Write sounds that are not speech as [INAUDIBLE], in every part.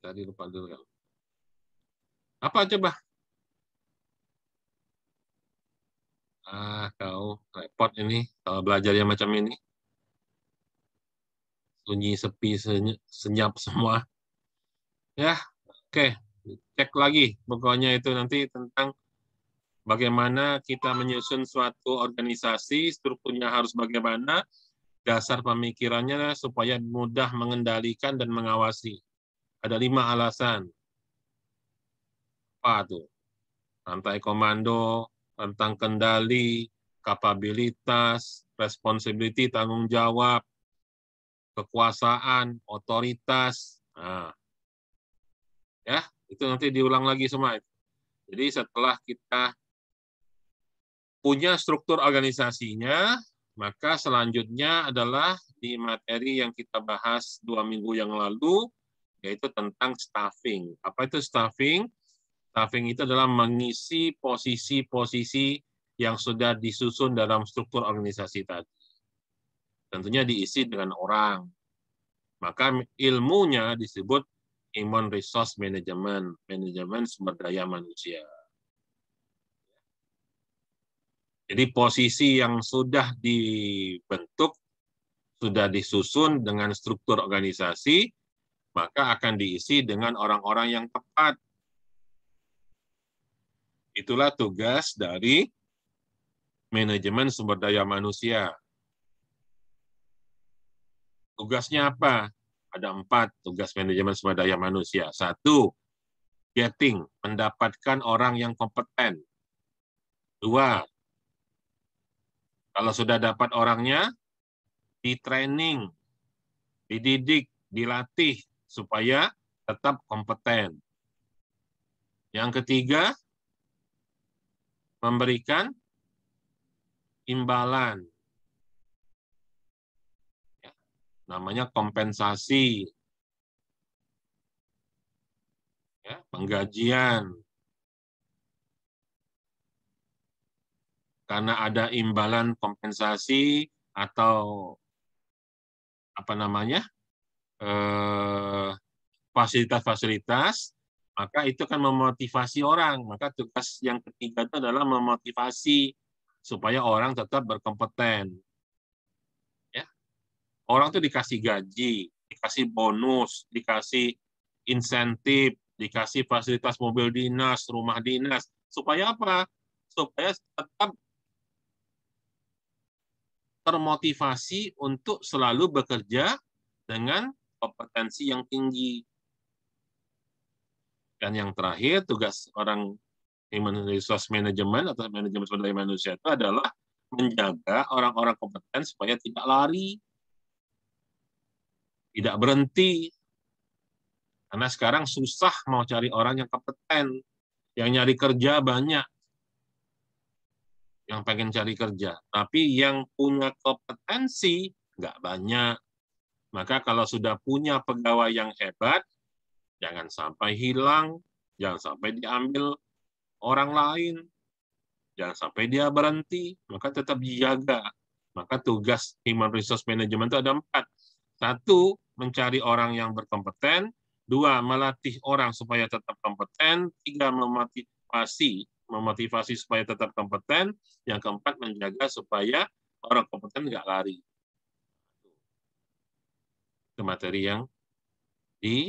Tadi lupa dulu. Ya. Apa coba? Ah, kau repot ini kalau belajar yang macam ini. Sunyi, sepi, senyap semua. Ya, oke. Cek lagi pokoknya itu nanti tentang bagaimana kita menyusun suatu organisasi, strukturnya harus bagaimana, dasar pemikirannya supaya mudah mengendalikan dan mengawasi. Ada lima alasan. Apa tuh? Rantai komando, rentang kendali, kapabilitas, responsibility, tanggung jawab, kekuasaan, otoritas. Nah. Ya, itu nanti diulang lagi semua. Jadi setelah kita punya struktur organisasinya, maka selanjutnya adalah di materi yang kita bahas dua minggu yang lalu, yaitu tentang staffing. Apa itu staffing? Staffing itu adalah mengisi posisi-posisi yang sudah disusun dalam struktur organisasi tadi. Tentunya diisi dengan orang. Maka ilmunya disebut Human Resource Management, manajemen sumber daya manusia. Jadi posisi yang sudah dibentuk, sudah disusun dengan struktur organisasi, maka akan diisi dengan orang-orang yang tepat. Itulah tugas dari manajemen sumber daya manusia. Tugasnya apa? Ada empat tugas manajemen sumber daya manusia. Satu, getting, mendapatkan orang yang kompeten. Dua, kalau sudah dapat orangnya, di training, dididik, dilatih, supaya tetap kompeten. Yang ketiga, memberikan imbalan. Ya, namanya kompensasi. Ya, penggajian. Karena ada imbalan kompensasi atau apa namanya? Eh, fasilitas-fasilitas, maka itu akan memotivasi orang. Maka tugas yang ketiga itu adalah memotivasi supaya orang tetap berkompeten. Ya. Orang itu dikasih gaji, dikasih bonus, dikasih insentif, dikasih fasilitas mobil dinas, rumah dinas, supaya apa? Supaya tetap termotivasi untuk selalu bekerja dengan kompetensi yang tinggi. Dan yang terakhir, tugas orang human resource management atau manajemen sumber daya manusia itu adalah menjaga orang-orang kompeten supaya tidak lari, tidak berhenti. Karena sekarang susah mau cari orang yang kompeten, yang nyari kerja banyak, yang pengen cari kerja. Tapi yang punya kompetensi nggak banyak. Maka kalau sudah punya pegawai yang hebat, jangan sampai hilang, jangan sampai diambil orang lain, jangan sampai dia berhenti, maka tetap dijaga. Maka tugas human resource management itu ada empat. Satu, mencari orang yang berkompeten. Dua, melatih orang supaya tetap kompeten. Tiga, memotivasi memotivasi supaya tetap kompeten. Yang keempat, menjaga supaya orang kompeten nggak lari ke materi yang di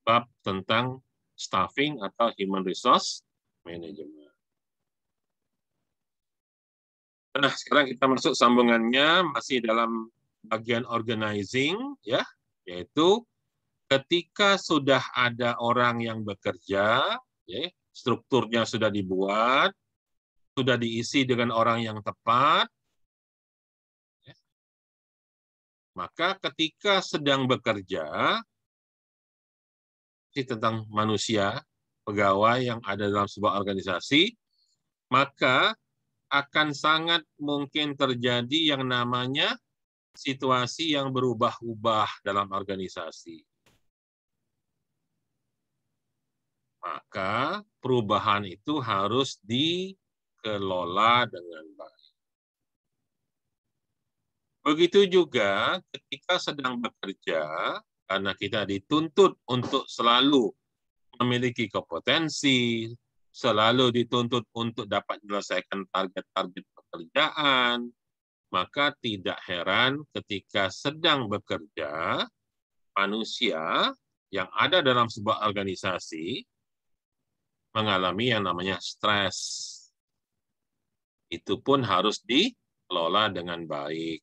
bab tentang staffing atau human resource management. Nah, sekarang kita masuk sambungannya masih dalam bagian organizing ya, yaitu ketika sudah ada orang yang bekerja, ya, strukturnya sudah dibuat, sudah diisi dengan orang yang tepat, Maka ketika sedang bekerja, tentang manusia, pegawai yang ada dalam sebuah organisasi, maka akan sangat mungkin terjadi yang namanya situasi yang berubah-ubah dalam organisasi. Maka perubahan itu harus dikelola dengan baik. Begitu juga ketika sedang bekerja, karena kita dituntut untuk selalu memiliki kompetensi, selalu dituntut untuk dapat menyelesaikan target-target pekerjaan, maka tidak heran ketika sedang bekerja, manusia yang ada dalam sebuah organisasi mengalami yang namanya stres. Itu pun harus dikelola dengan baik.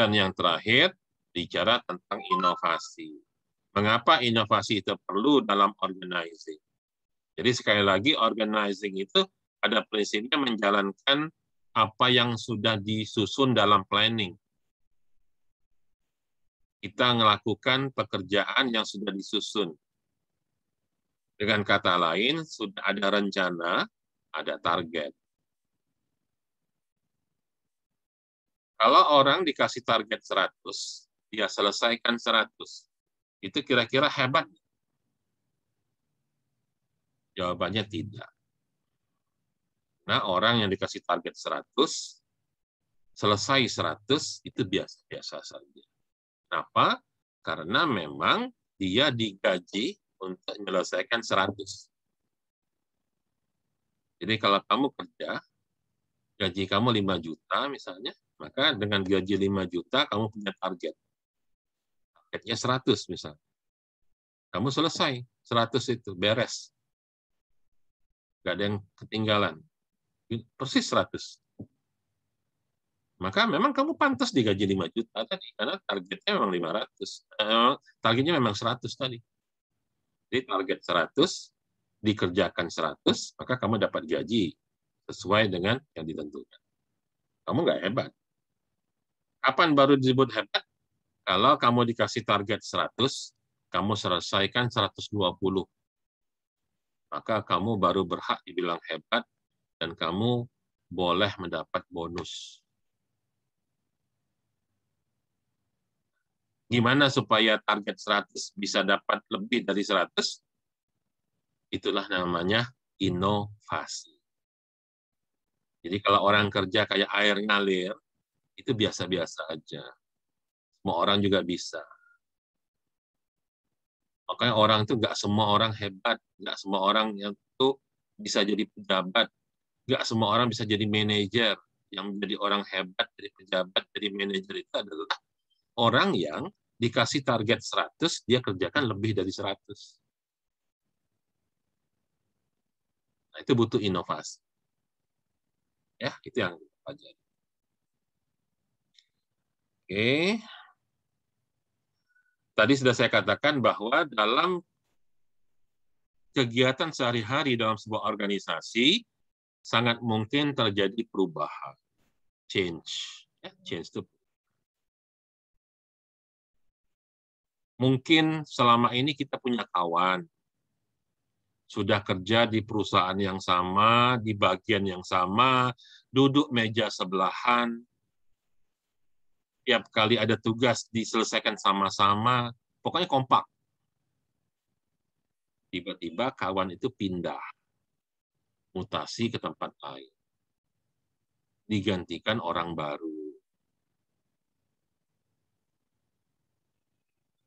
Dan yang terakhir, bicara tentang inovasi. Mengapa inovasi itu perlu dalam organizing? Jadi sekali lagi, organizing itu ada prinsipnya menjalankan apa yang sudah disusun dalam planning. Kita melakukan pekerjaan yang sudah disusun. Dengan kata lain, sudah ada rencana, ada target. Kalau orang dikasih target 100, dia selesaikan 100. Itu kira-kira hebat. Jawabannya tidak. Nah, orang yang dikasih target 100, selesai 100, itu biasa-biasa saja. Kenapa? Karena memang dia digaji untuk menyelesaikan 100. Jadi kalau kamu kerja, gaji kamu 5 juta misalnya, maka dengan gaji 5 juta, kamu punya target. Targetnya 100 misal. Kamu selesai, 100 itu, beres. Nggak ada yang ketinggalan. Persis 100. Maka memang kamu pantas digaji 5 juta tadi, karena targetnya memang 500. Eh, targetnya memang 100 tadi. Jadi target 100, dikerjakan 100, maka kamu dapat gaji sesuai dengan yang ditentukan. Kamu nggak hebat. Kapan baru disebut hebat? Kalau kamu dikasih target 100, kamu selesaikan 120. Maka kamu baru berhak dibilang hebat dan kamu boleh mendapat bonus. Gimana supaya target 100 bisa dapat lebih dari 100? Itulah namanya inovasi. Jadi kalau orang kerja kayak air ngalir, itu biasa-biasa aja. Semua orang juga bisa. Makanya orang itu nggak semua orang hebat, nggak semua orang yang itu bisa jadi pejabat, nggak semua orang bisa jadi manajer. Yang menjadi orang hebat, jadi pejabat, jadi manajer itu adalah orang yang dikasih target 100, dia kerjakan lebih dari 100. Nah, itu butuh inovasi. Ya, itu yang pelajari. Oke. Tadi sudah saya katakan bahwa dalam kegiatan sehari-hari dalam sebuah organisasi sangat mungkin terjadi perubahan, change. Ya, change itu mungkin selama ini kita punya kawan sudah kerja di perusahaan yang sama, di bagian yang sama, duduk meja sebelahan, tiap kali ada tugas diselesaikan sama-sama, pokoknya kompak. Tiba-tiba kawan itu pindah, mutasi ke tempat lain. Digantikan orang baru.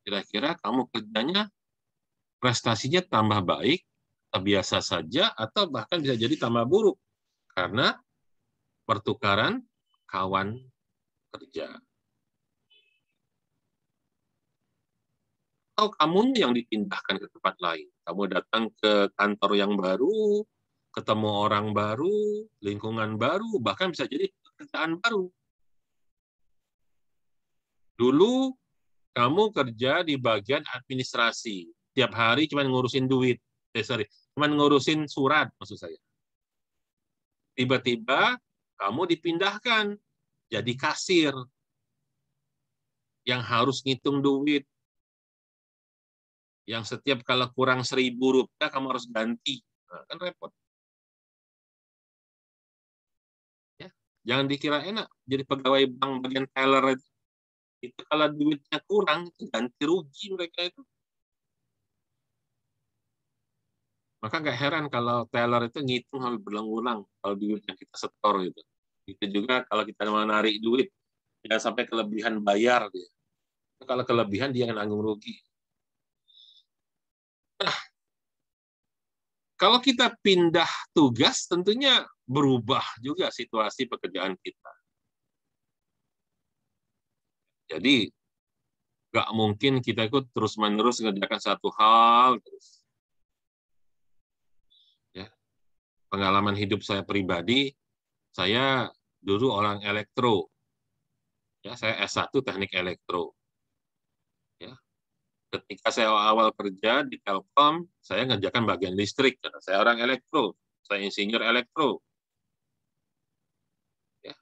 Kira-kira kamu kerjanya prestasinya tambah baik, biasa saja, atau bahkan bisa jadi tambah buruk. Karena pertukaran kawan kerja. atau kamu yang dipindahkan ke tempat lain. Kamu datang ke kantor yang baru, ketemu orang baru, lingkungan baru, bahkan bisa jadi pekerjaan baru. Dulu kamu kerja di bagian administrasi, tiap hari cuma ngurusin duit, eh sorry, cuma ngurusin surat maksud saya. Tiba-tiba kamu dipindahkan jadi kasir yang harus ngitung duit, yang setiap kalau kurang seribu rupiah kamu harus ganti. Nah, kan repot. Ya. Jangan dikira enak jadi pegawai bank bagian teller itu. itu kalau duitnya kurang itu ganti rugi mereka itu. Maka nggak heran kalau teller itu ngitung hal berulang-ulang kalau duitnya kita setor gitu. Itu juga kalau kita mau narik duit, jangan sampai kelebihan bayar dia. Kalau kelebihan dia akan nanggung rugi. Kalau kita pindah tugas, tentunya berubah juga situasi pekerjaan kita. Jadi, nggak mungkin kita ikut terus-menerus mengerjakan satu hal. Terus. Ya. Pengalaman hidup saya pribadi, saya dulu orang elektro. Ya, saya S1 teknik elektro ketika saya awal kerja di Telkom, saya ngerjakan bagian listrik. karena Saya orang elektro, saya insinyur elektro. Ya.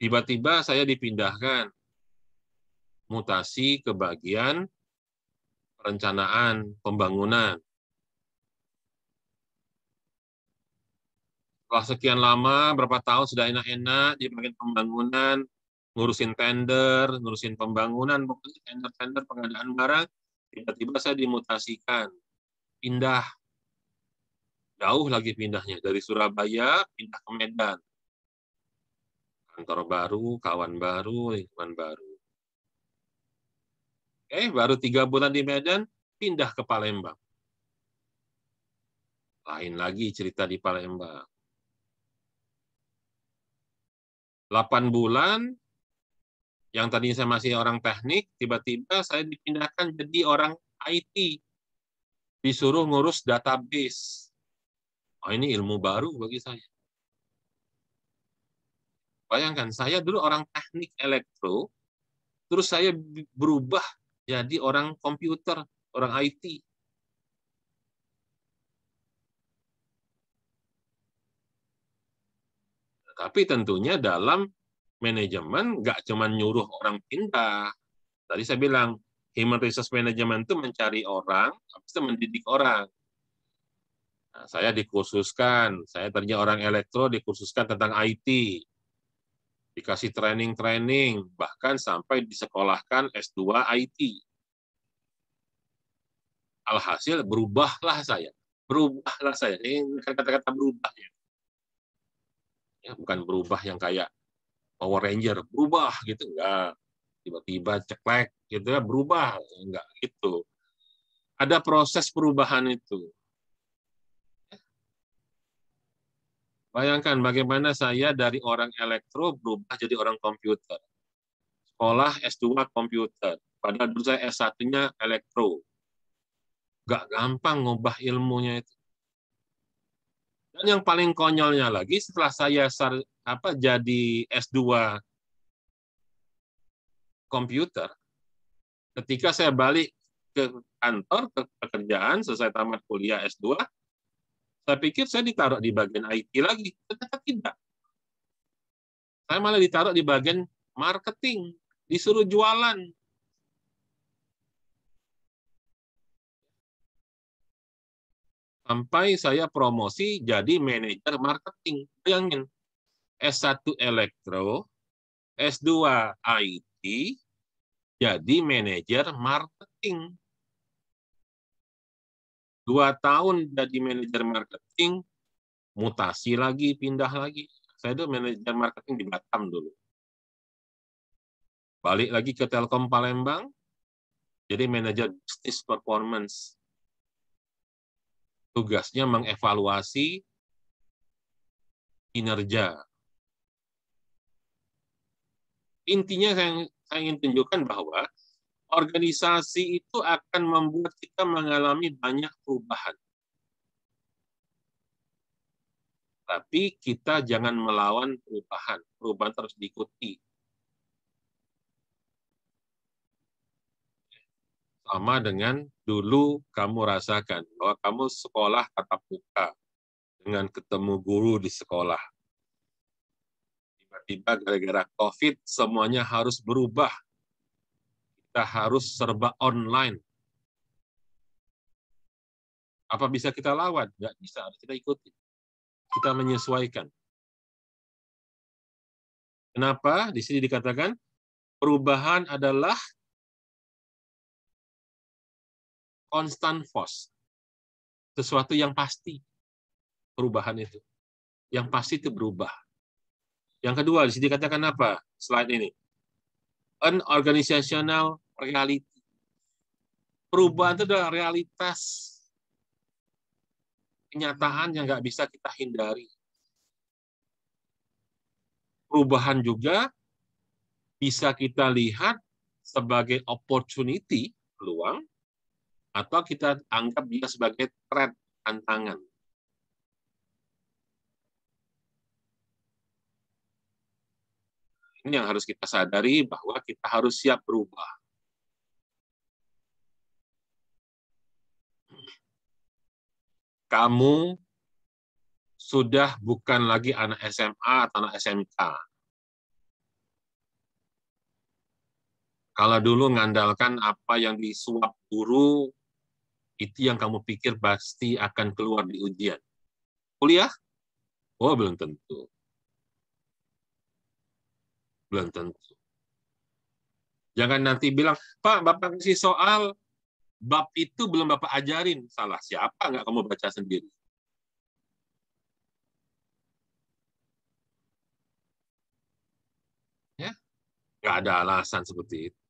Tiba-tiba ya. saya dipindahkan mutasi ke bagian perencanaan pembangunan. Setelah sekian lama, berapa tahun sudah enak-enak di bagian pembangunan, ngurusin tender, ngurusin pembangunan, pokoknya tender-tender pengadaan barang, tiba-tiba saya dimutasikan, pindah, jauh lagi pindahnya, dari Surabaya pindah ke Medan. Kantor baru, kawan baru, lingkungan baru. Oke, baru tiga bulan di Medan, pindah ke Palembang. Lain lagi cerita di Palembang. 8 bulan yang tadinya saya masih orang teknik, tiba-tiba saya dipindahkan jadi orang IT. Disuruh ngurus database. Oh, ini ilmu baru bagi saya. Bayangkan, saya dulu orang teknik elektro, terus saya berubah jadi orang komputer, orang IT. Tapi tentunya dalam manajemen nggak cuma nyuruh orang pindah. Tadi saya bilang human resource management itu mencari orang, habis itu mendidik orang. Nah, saya dikhususkan, saya tadinya orang elektro dikhususkan tentang IT. Dikasih training-training, bahkan sampai disekolahkan S2 IT. Alhasil berubahlah saya. Berubahlah saya. Ini kan kata-kata berubah ya. ya. Bukan berubah yang kayak Power Ranger berubah gitu enggak tiba-tiba ceklek gitu ya berubah enggak gitu ada proses perubahan itu bayangkan bagaimana saya dari orang elektro berubah jadi orang komputer sekolah S2 komputer padahal dulu saya S1-nya elektro enggak gampang ngubah ilmunya itu dan yang paling konyolnya lagi setelah saya apa jadi S2 komputer ketika saya balik ke kantor ke pekerjaan selesai tamat kuliah S2 saya pikir saya ditaruh di bagian IT lagi ternyata tidak saya malah ditaruh di bagian marketing disuruh jualan sampai saya promosi jadi manajer marketing bayangin S1 elektro, S2 IT, jadi manajer marketing. Dua tahun jadi manajer marketing, mutasi lagi, pindah lagi. Saya dulu manajer marketing di Batam dulu. Balik lagi ke Telkom Palembang, jadi manajer business performance. Tugasnya mengevaluasi kinerja intinya saya, saya ingin tunjukkan bahwa organisasi itu akan membuat kita mengalami banyak perubahan. Tapi kita jangan melawan perubahan. Perubahan terus diikuti. Sama dengan dulu kamu rasakan bahwa kamu sekolah tatap muka dengan ketemu guru di sekolah tiba-tiba gara-gara COVID semuanya harus berubah. Kita harus serba online. Apa bisa kita lawan? Nggak bisa, harus kita ikuti. Kita menyesuaikan. Kenapa? Di sini dikatakan perubahan adalah constant force. Sesuatu yang pasti. Perubahan itu. Yang pasti itu berubah yang kedua, di sini katakan apa? Slide ini. An organizational reality. Perubahan itu adalah realitas kenyataan yang nggak bisa kita hindari. Perubahan juga bisa kita lihat sebagai opportunity, peluang, atau kita anggap dia sebagai threat, tantangan. Ini yang harus kita sadari bahwa kita harus siap berubah. Kamu sudah bukan lagi anak SMA atau anak SMK. Kalau dulu mengandalkan apa yang disuap guru, itu yang kamu pikir pasti akan keluar di ujian. Kuliah? Oh, belum tentu. Belum tentu. Jangan nanti bilang, Pak, Bapak kasih soal, bab itu belum Bapak ajarin. Salah siapa nggak kamu baca sendiri? Ya, Nggak ada alasan seperti itu.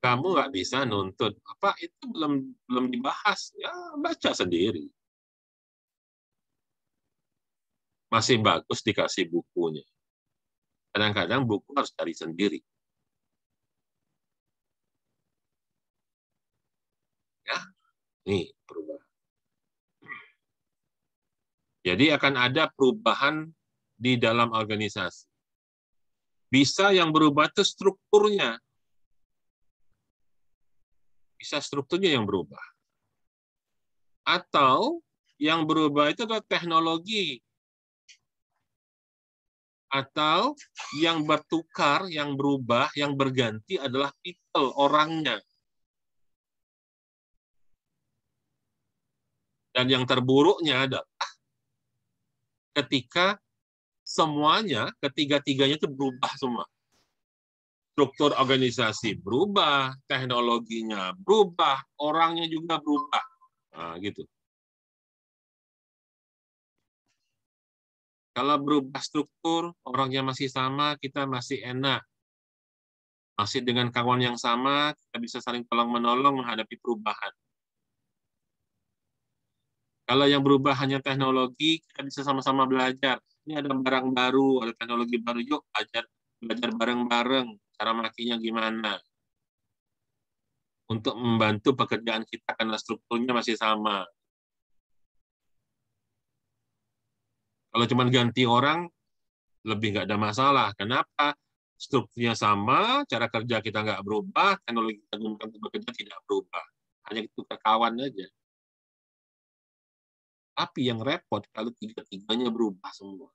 Kamu nggak bisa nuntut, apa itu belum belum dibahas, ya baca sendiri. Masih bagus dikasih bukunya. Kadang-kadang buku harus cari sendiri. Ya, ini perubahan. Jadi akan ada perubahan di dalam organisasi. Bisa yang berubah itu strukturnya. Bisa strukturnya yang berubah. Atau yang berubah itu adalah teknologi atau yang bertukar, yang berubah, yang berganti adalah people, orangnya. Dan yang terburuknya adalah ketika semuanya, ketiga-tiganya itu berubah semua. Struktur organisasi berubah, teknologinya berubah, orangnya juga berubah. Nah, gitu. Kalau berubah struktur, orangnya masih sama, kita masih enak. Masih dengan kawan yang sama, kita bisa saling tolong-menolong menghadapi perubahan. Kalau yang berubah hanya teknologi, kita bisa sama-sama belajar. Ini ada barang baru, ada teknologi baru, yuk belajar belajar bareng-bareng cara makinya gimana. Untuk membantu pekerjaan kita karena strukturnya masih sama. Kalau cuma ganti orang, lebih nggak ada masalah. Kenapa? Strukturnya sama, cara kerja kita nggak berubah, teknologi kita gunakan untuk bekerja tidak berubah. Hanya itu kawan aja. Tapi yang repot kalau tiga-tiganya berubah semua.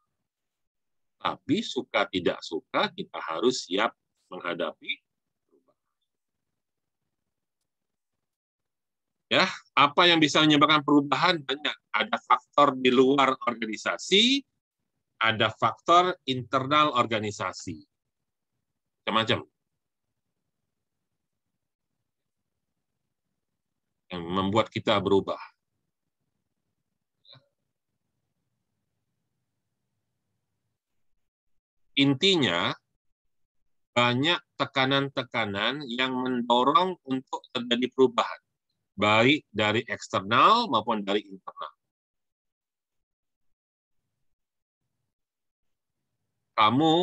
Tapi suka tidak suka, kita harus siap menghadapi Ya, apa yang bisa menyebabkan perubahan banyak. Ada faktor di luar organisasi, ada faktor internal organisasi. Macam-macam. Yang membuat kita berubah. Intinya, banyak tekanan-tekanan yang mendorong untuk terjadi perubahan baik dari eksternal maupun dari internal. Kamu,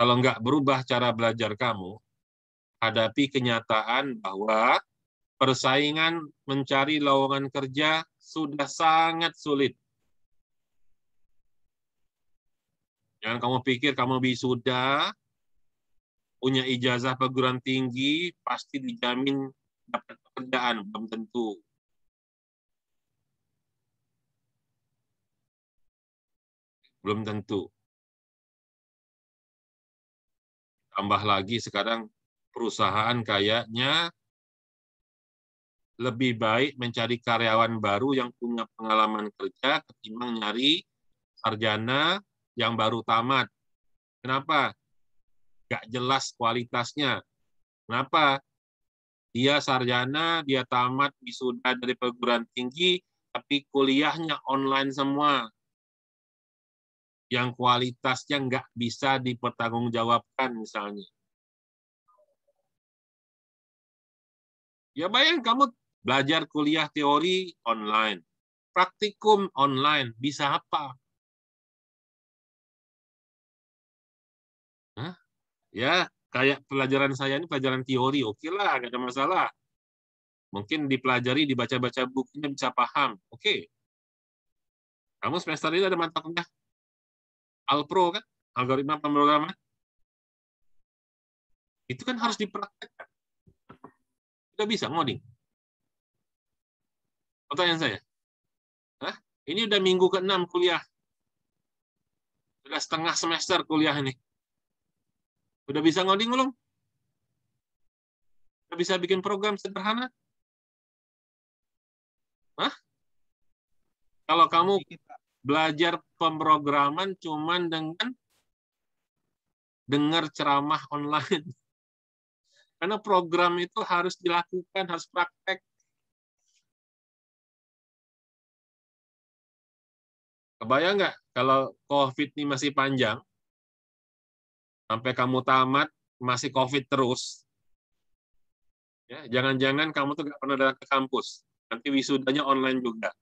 kalau nggak berubah cara belajar kamu, hadapi kenyataan bahwa persaingan mencari lowongan kerja sudah sangat sulit. Jangan kamu pikir kamu sudah punya ijazah perguruan tinggi, pasti dijamin dapat kerjaan belum tentu belum tentu tambah lagi sekarang perusahaan kayaknya lebih baik mencari karyawan baru yang punya pengalaman kerja ketimbang nyari sarjana yang baru tamat. Kenapa? Gak jelas kualitasnya. Kenapa? Dia sarjana, dia tamat wisuda dari perguruan tinggi, tapi kuliahnya online semua. Yang kualitasnya nggak bisa dipertanggungjawabkan misalnya. Ya bayang kamu belajar kuliah teori online, praktikum online, bisa apa? Hah? Ya, kayak pelajaran saya ini pelajaran teori, oke okay lah, nggak ada masalah. Mungkin dipelajari, dibaca-baca bukunya bisa paham, oke. Okay. Kamu semester ini ada mantapnya Alpro kan, algoritma pemrograman. Itu kan harus dipraktekkan. Tidak bisa ngoding. Pertanyaan saya. Hah? Ini udah minggu ke-6 kuliah. Sudah setengah semester kuliah ini Udah bisa ngoding belum? Udah bisa bikin program sederhana? Hah? Kalau iya, kamu belajar pemrograman cuman dengan dengar ceramah online. [LAUGHS] Karena program itu harus dilakukan, harus praktek. Kebayang nggak kalau COVID ini masih panjang, sampai kamu tamat masih COVID terus, ya jangan-jangan kamu tuh nggak pernah datang ke kampus. Nanti wisudanya online juga.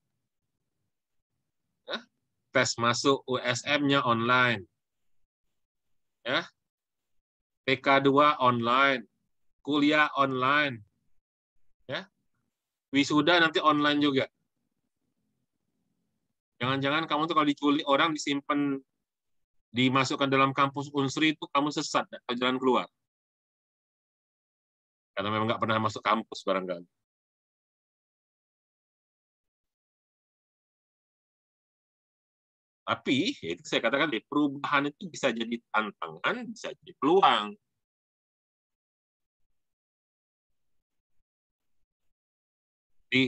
Ya, tes masuk USM-nya online. Ya, PK2 online, kuliah online, ya, wisuda nanti online juga. Jangan-jangan kamu tuh kalau diculik orang disimpan dimasukkan dalam kampus unsri itu kamu sesat, dan jalan keluar. Karena memang nggak pernah masuk kampus barangkali. Tapi, ya itu saya katakan tadi, perubahan itu bisa jadi tantangan, bisa jadi peluang. Jadi,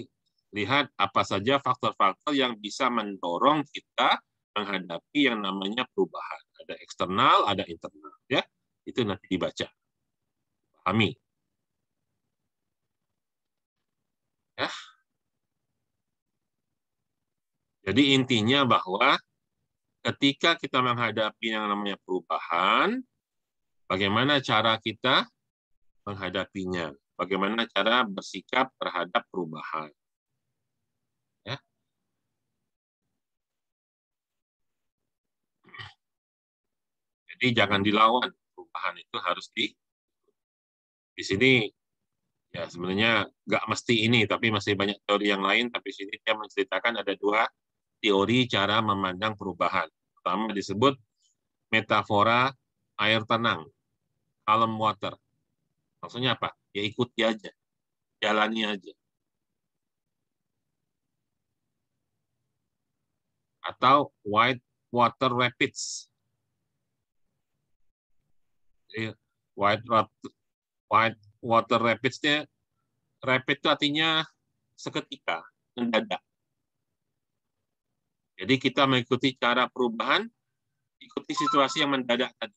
lihat apa saja faktor-faktor yang bisa mendorong kita menghadapi yang namanya perubahan. Ada eksternal, ada internal. Ya, itu nanti dibaca. Pahami. Ya. Jadi intinya bahwa ketika kita menghadapi yang namanya perubahan, bagaimana cara kita menghadapinya? Bagaimana cara bersikap terhadap perubahan? Jadi jangan dilawan, perubahan itu harus di di sini ya sebenarnya nggak mesti ini, tapi masih banyak teori yang lain. Tapi sini dia menceritakan ada dua teori cara memandang perubahan. Pertama disebut metafora air tenang, calm water. Maksudnya apa? Ya ikuti aja, jalani aja. Atau white water rapids, Iya. white white water rapidsnya rapid itu artinya seketika mendadak. Jadi kita mengikuti cara perubahan, ikuti situasi yang mendadak tadi.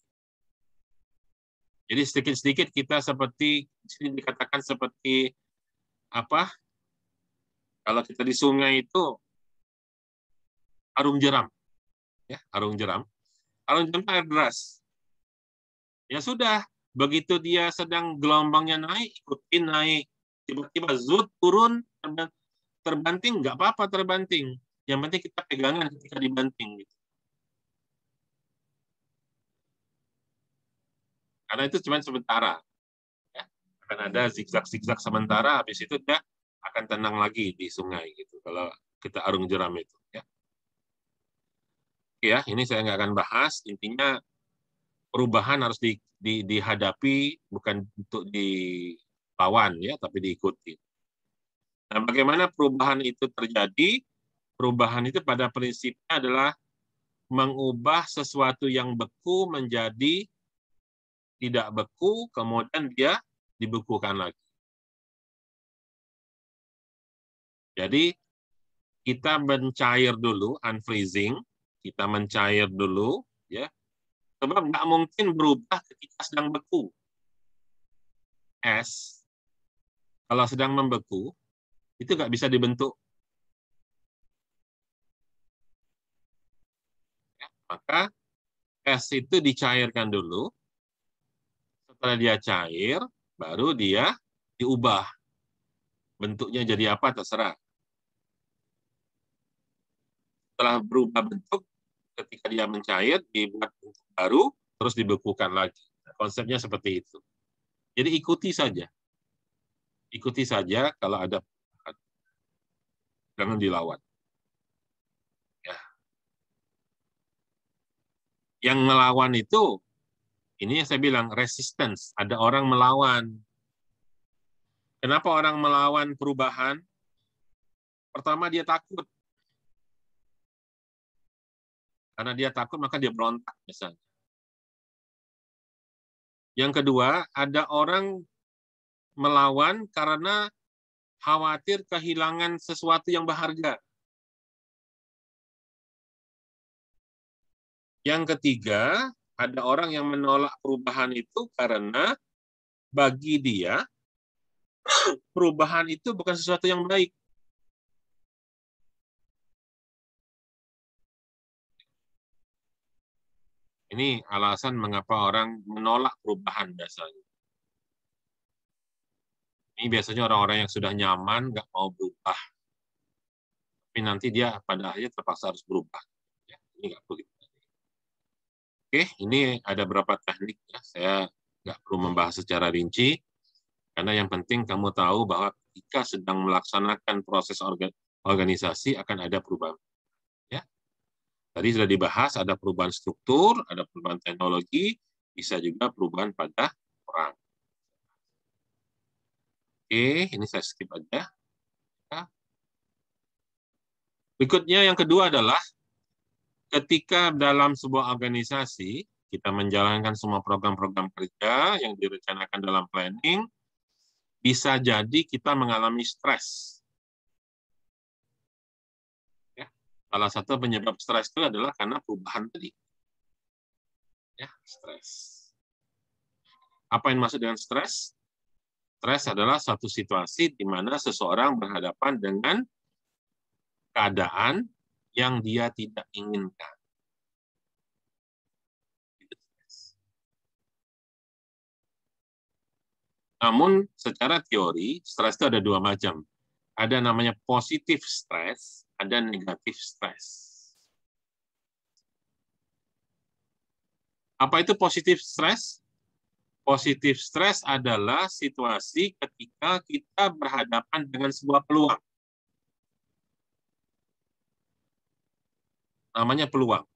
Jadi sedikit-sedikit kita seperti sini dikatakan seperti apa? Kalau kita di sungai itu arung jeram, ya arung jeram. Arung jeram air deras. Ya sudah, begitu dia sedang gelombangnya naik, ikutin naik. Tiba-tiba zut turun, terbanting, nggak apa-apa terbanting. Yang penting kita pegangan ketika dibanting. Gitu. Karena itu cuma sementara. Ya. Akan ada zigzag-zigzag sementara, habis itu dia akan tenang lagi di sungai. gitu Kalau kita arung jeram itu. Ya, ya ini saya nggak akan bahas. Intinya perubahan harus di, di, dihadapi bukan untuk dilawan ya, tapi diikuti. Nah, bagaimana perubahan itu terjadi? Perubahan itu pada prinsipnya adalah mengubah sesuatu yang beku menjadi tidak beku, kemudian dia dibekukan lagi. Jadi kita mencair dulu, unfreezing, kita mencair dulu, ya, Sebab nggak mungkin berubah ketika sedang beku. Es, kalau sedang membeku, itu nggak bisa dibentuk. Ya, maka es itu dicairkan dulu. Setelah dia cair, baru dia diubah. Bentuknya jadi apa, terserah. Setelah berubah bentuk, ketika dia mencair dibuat baru terus dibekukan lagi. konsepnya seperti itu. Jadi ikuti saja. Ikuti saja kalau ada jangan dilawan. Ya. Yang melawan itu ini yang saya bilang resistance, ada orang melawan. Kenapa orang melawan perubahan? Pertama dia takut karena dia takut maka dia berontak misalnya. Yang kedua, ada orang melawan karena khawatir kehilangan sesuatu yang berharga. Yang ketiga, ada orang yang menolak perubahan itu karena bagi dia perubahan itu bukan sesuatu yang baik. Ini alasan mengapa orang menolak perubahan biasanya. Ini biasanya orang-orang yang sudah nyaman, nggak mau berubah. Tapi nanti dia pada akhirnya terpaksa harus berubah. Ya, ini nggak perlu kita. Oke, ini ada beberapa teknik. Ya. Saya nggak perlu membahas secara rinci. Karena yang penting kamu tahu bahwa ketika sedang melaksanakan proses organisasi akan ada perubahan. Tadi sudah dibahas ada perubahan struktur, ada perubahan teknologi, bisa juga perubahan pada orang. Oke, ini saya skip aja. Berikutnya yang kedua adalah ketika dalam sebuah organisasi kita menjalankan semua program-program kerja yang direncanakan dalam planning, bisa jadi kita mengalami stres Salah satu penyebab stres itu adalah karena perubahan tadi. Ya, stres. Apa yang masuk dengan stres? Stres adalah satu situasi di mana seseorang berhadapan dengan keadaan yang dia tidak inginkan. Namun secara teori, stres itu ada dua macam. Ada namanya positif stres, ada negatif stres. Apa itu positif stres? Positif stres adalah situasi ketika kita berhadapan dengan sebuah peluang. Namanya peluang.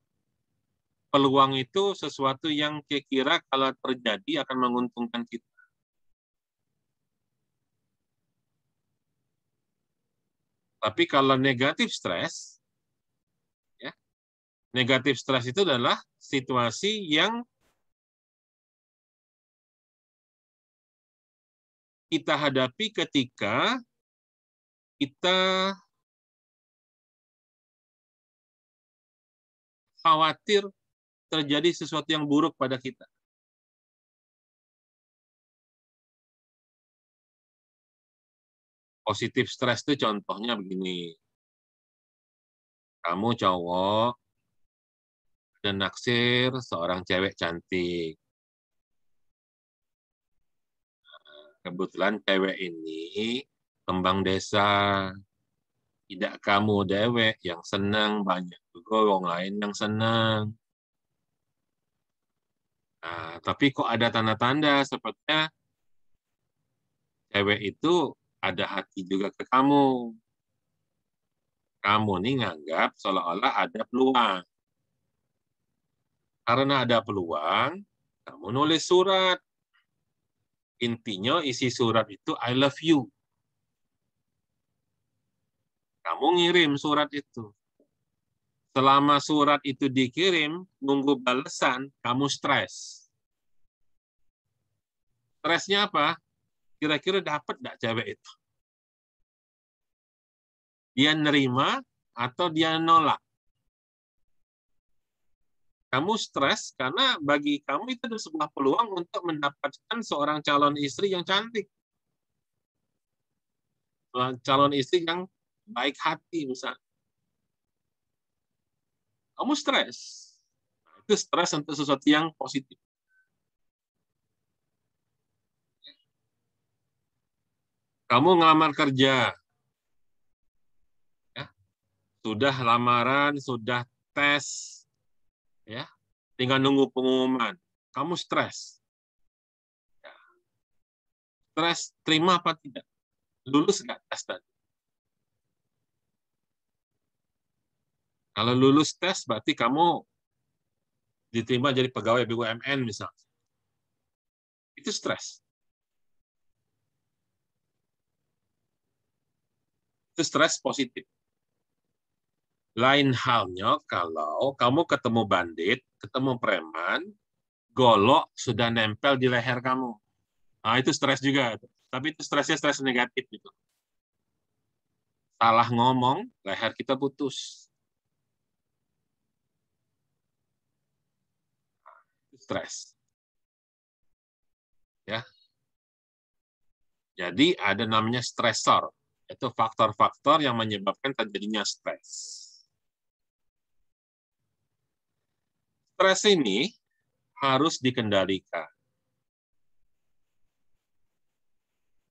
Peluang itu sesuatu yang kira-kira kalau terjadi akan menguntungkan kita. Tapi kalau negatif stres, ya, negatif stres itu adalah situasi yang kita hadapi ketika kita khawatir terjadi sesuatu yang buruk pada kita. Positif stres itu contohnya begini. Kamu cowok, dan naksir seorang cewek cantik. Kebetulan cewek ini kembang desa. Tidak kamu dewek yang senang, banyak juga orang lain yang senang. Nah, tapi kok ada tanda-tanda sepertinya cewek itu ada hati juga ke kamu. Kamu nih nganggap seolah-olah ada peluang. Karena ada peluang, kamu nulis surat. Intinya isi surat itu I love you. Kamu ngirim surat itu. Selama surat itu dikirim, nunggu balasan, kamu stres. Stresnya apa? Kira-kira dapat tidak cewek itu? Dia nerima atau dia nolak? Kamu stres karena bagi kamu itu adalah sebuah peluang untuk mendapatkan seorang calon istri yang cantik. Calon istri yang baik hati misalnya. Kamu stres. Itu stres untuk sesuatu yang positif. kamu ngelamar kerja, ya, sudah lamaran, sudah tes, ya, tinggal nunggu pengumuman. Kamu stres. Ya. Stres terima apa tidak? Lulus nggak tes tadi? Kalau lulus tes berarti kamu diterima jadi pegawai BUMN misalnya. Itu stres. itu stres positif. Lain halnya kalau kamu ketemu bandit, ketemu preman, golok sudah nempel di leher kamu. Nah, itu stres juga. Tapi itu stresnya stres negatif gitu. Salah ngomong, leher kita putus. Stres. Ya. Jadi ada namanya stresor itu faktor-faktor yang menyebabkan terjadinya stres. Stres ini harus dikendalikan.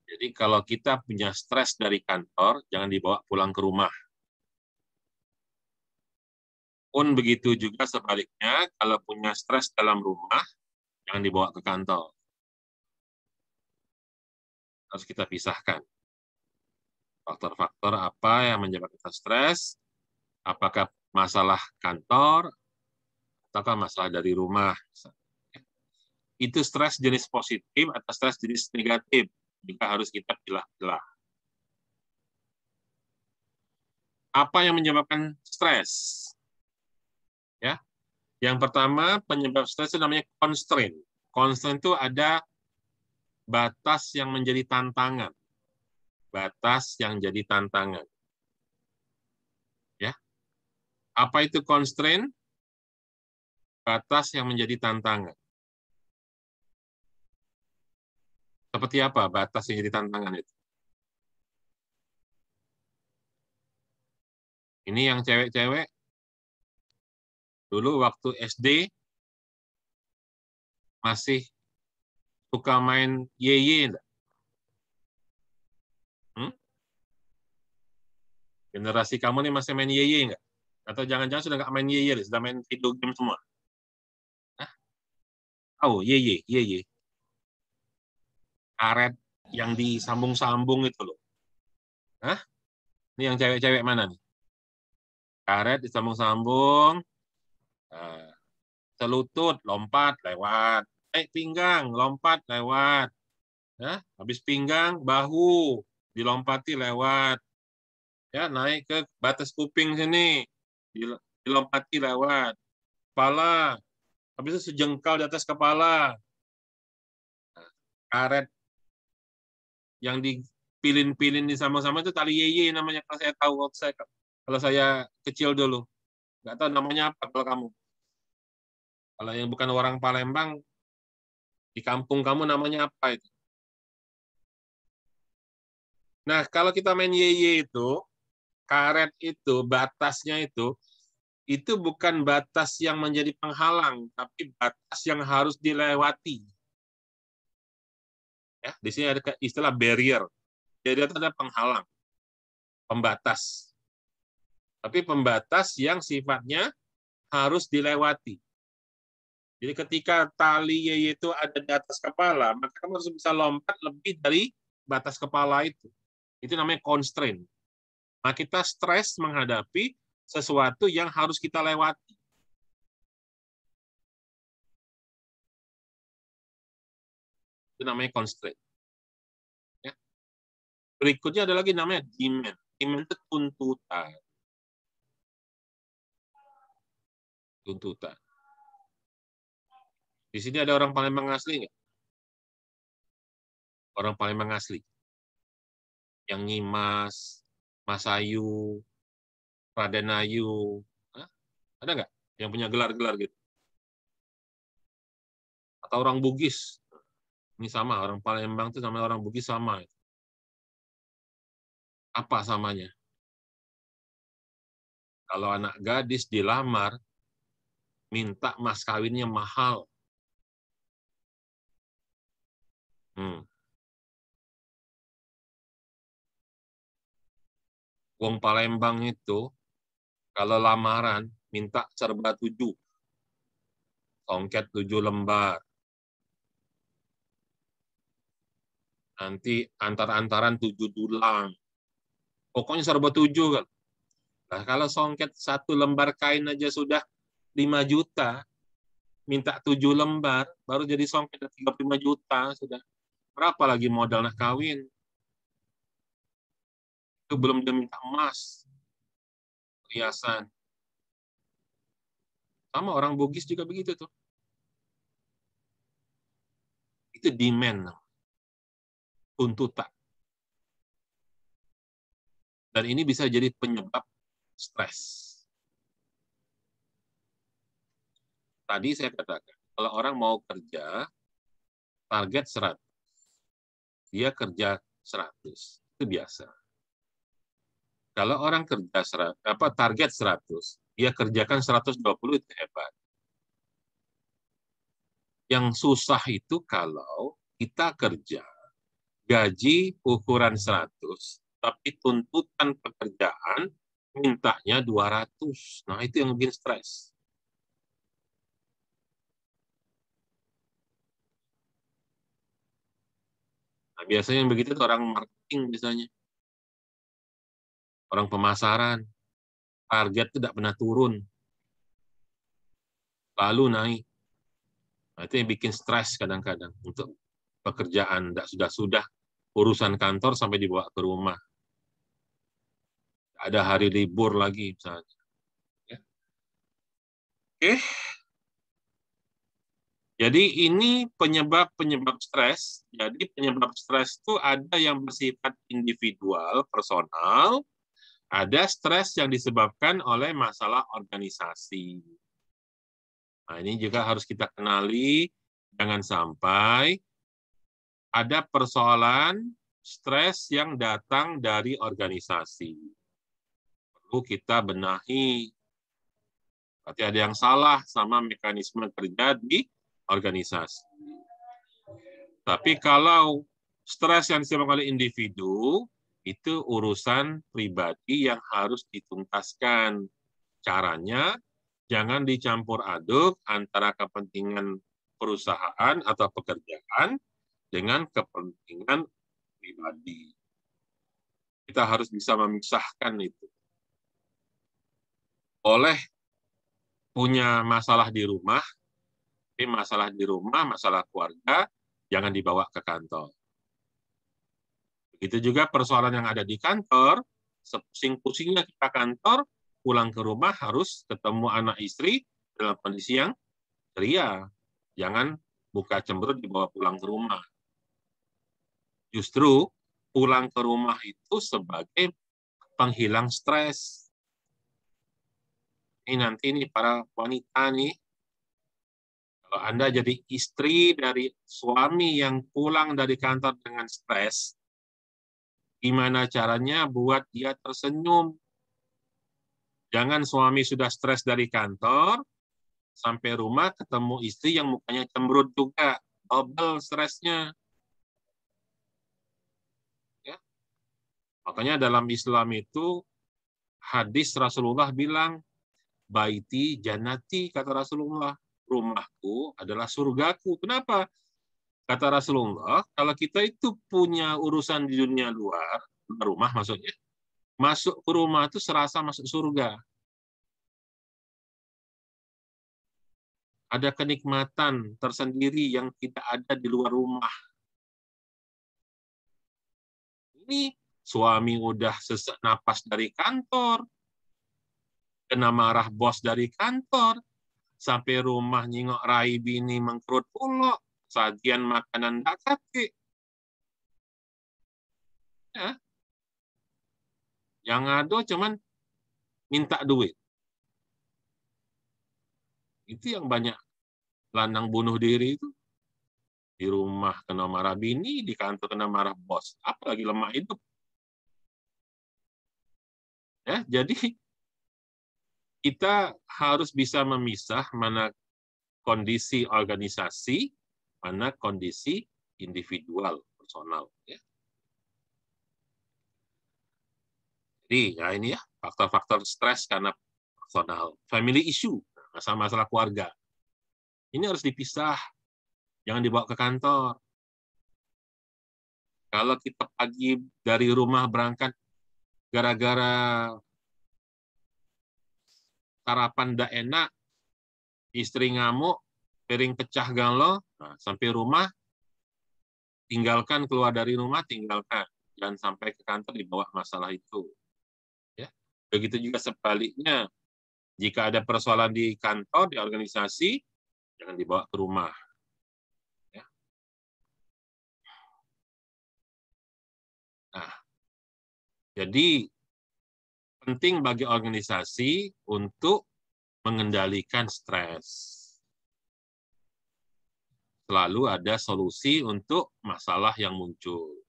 Jadi kalau kita punya stres dari kantor, jangan dibawa pulang ke rumah. Pun begitu juga sebaliknya, kalau punya stres dalam rumah, jangan dibawa ke kantor. Harus kita pisahkan. Faktor-faktor apa yang menyebabkan kita stres? Apakah masalah kantor ataukah masalah dari rumah? Itu stres jenis positif atau stres jenis negatif? Juga harus kita pilih-pilih. Apa yang menyebabkan stres? Ya, yang pertama penyebab stres itu namanya constraint. Constraint itu ada batas yang menjadi tantangan batas yang jadi tantangan. Ya. Apa itu constraint? Batas yang menjadi tantangan. Seperti apa batas yang jadi tantangan itu? Ini yang cewek-cewek dulu waktu SD masih suka main ye-ye, enggak? Generasi kamu nih masih main YY nggak? Atau jangan-jangan sudah nggak main YY, sudah main video game semua? Hah? Oh, YY, YY. Karet yang disambung-sambung itu loh. Hah? Ini yang cewek-cewek mana nih? Karet disambung-sambung, eh, Selutut, celutut, lompat, lewat. Eh, pinggang, lompat, lewat. Ya, habis pinggang, bahu, dilompati lewat ya naik ke batas kuping sini dilompati lewat kepala habis itu sejengkal di atas kepala karet yang dipilin-pilin di sama-sama itu tali yeye namanya kalau saya tahu kalau saya, kalau saya kecil dulu nggak tahu namanya apa kalau kamu kalau yang bukan orang Palembang di kampung kamu namanya apa itu nah kalau kita main yeye itu karet itu, batasnya itu, itu bukan batas yang menjadi penghalang, tapi batas yang harus dilewati. Ya, di sini ada istilah barrier. Jadi itu ada penghalang, pembatas. Tapi pembatas yang sifatnya harus dilewati. Jadi ketika tali itu ada di atas kepala, maka kamu harus bisa lompat lebih dari batas kepala itu. Itu namanya constraint. Nah, kita stres menghadapi sesuatu yang harus kita lewati. Itu namanya constraint. Ya. Berikutnya ada lagi namanya demand. Demand itu tuntutan. Tuntutan. Di sini ada orang Palembang asli nggak? Orang Palembang asli. Yang ngimas, Mas Masayu, Ayu, Hah? ada nggak yang punya gelar-gelar gitu? Atau orang Bugis, ini sama orang Palembang itu sama orang Bugis sama. Apa samanya? Kalau anak gadis dilamar, minta mas kawinnya mahal. Hmm. Wong Palembang itu kalau lamaran minta serba tujuh. Songket tujuh lembar. Nanti antar-antaran tujuh dulang. Pokoknya serba tujuh kan. Nah, kalau songket satu lembar kain aja sudah 5 juta, minta 7 lembar, baru jadi songket 35 juta, sudah berapa lagi modal nak kawin? itu belum dia minta emas perhiasan sama orang Bugis juga begitu tuh itu demand tuntutan dan ini bisa jadi penyebab stres tadi saya katakan kalau orang mau kerja target 100 dia kerja 100 itu biasa kalau orang kerja serat, apa target 100, dia kerjakan 120 itu hebat. Yang susah itu kalau kita kerja gaji ukuran 100, tapi tuntutan pekerjaan mintanya 200. Nah, itu yang bikin stres. Nah, biasanya yang begitu itu orang marketing biasanya orang pemasaran, target tidak pernah turun, lalu naik. Nah, itu yang bikin stres kadang-kadang untuk pekerjaan, tidak sudah-sudah urusan kantor sampai dibawa ke rumah. Ada hari libur lagi misalnya. Ya. Oke. Jadi ini penyebab-penyebab stres. Jadi penyebab stres itu ada yang bersifat individual, personal, ada stres yang disebabkan oleh masalah organisasi. Nah, ini juga harus kita kenali, jangan sampai ada persoalan stres yang datang dari organisasi. Perlu kita benahi. Berarti ada yang salah sama mekanisme kerja di organisasi. Tapi kalau stres yang disebabkan oleh individu, itu urusan pribadi yang harus dituntaskan. Caranya jangan dicampur aduk antara kepentingan perusahaan atau pekerjaan dengan kepentingan pribadi. Kita harus bisa memisahkan itu. Oleh punya masalah di rumah, tapi masalah di rumah, masalah keluarga, jangan dibawa ke kantor. Begitu juga persoalan yang ada di kantor, pusing-pusingnya kita kantor, pulang ke rumah harus ketemu anak istri dalam kondisi yang ceria. Jangan buka cemberut dibawa pulang ke rumah. Justru pulang ke rumah itu sebagai penghilang stres. Ini nanti nih para wanita nih, kalau Anda jadi istri dari suami yang pulang dari kantor dengan stres, Gimana caranya buat dia tersenyum? Jangan suami sudah stres dari kantor, sampai rumah ketemu istri yang mukanya cemberut juga. Double stresnya. Ya. Makanya dalam Islam itu hadis Rasulullah bilang, Baiti janati, kata Rasulullah. Rumahku adalah surgaku. Kenapa? Kata Rasulullah, kalau kita itu punya urusan di dunia luar, rumah maksudnya, masuk ke rumah itu serasa masuk surga. Ada kenikmatan tersendiri yang tidak ada di luar rumah. Ini suami udah sesak napas dari kantor, kena marah bos dari kantor, sampai rumah nyingok rai bini mengkerut pulok, sajian makanan tak sih. Ya. Yang ada cuman minta duit. Itu yang banyak lanang bunuh diri itu. Di rumah kena marah bini, di kantor kena marah bos. Apalagi lemah itu, Ya, jadi kita harus bisa memisah mana kondisi organisasi mana kondisi individual personal. Ya. Jadi ya ini ya faktor-faktor stres karena personal, family issue, nah, masalah-masalah keluarga. Ini harus dipisah, jangan dibawa ke kantor. Kalau kita pagi dari rumah berangkat gara-gara sarapan tidak enak, istri ngamuk, piring pecah galau, Nah, sampai rumah, tinggalkan keluar dari rumah, tinggalkan. dan sampai ke kantor dibawa masalah itu. Ya. Begitu juga sebaliknya, jika ada persoalan di kantor, di organisasi, jangan dibawa ke rumah. Ya. Nah, jadi penting bagi organisasi untuk mengendalikan stres selalu ada solusi untuk masalah yang muncul.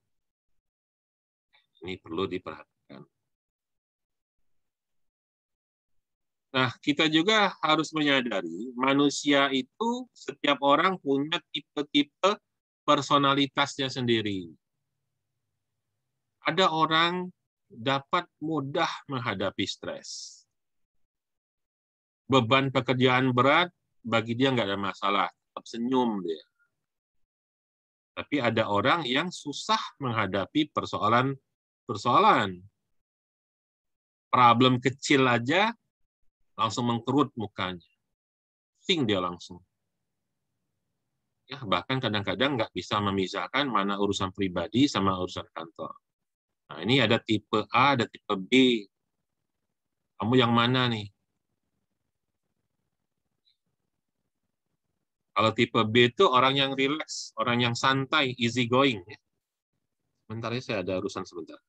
Ini perlu diperhatikan. Nah, kita juga harus menyadari manusia itu setiap orang punya tipe-tipe personalitasnya sendiri. Ada orang dapat mudah menghadapi stres. Beban pekerjaan berat bagi dia nggak ada masalah, tetap senyum dia. Tapi ada orang yang susah menghadapi persoalan-persoalan. Problem kecil aja langsung mengkerut mukanya. Sing dia langsung. Ya, bahkan kadang-kadang nggak bisa memisahkan mana urusan pribadi sama urusan kantor. Nah, ini ada tipe A, ada tipe B. Kamu yang mana nih? Kalau tipe B itu orang yang relax, orang yang santai, easy going. Bentar ya, saya ada urusan sebentar.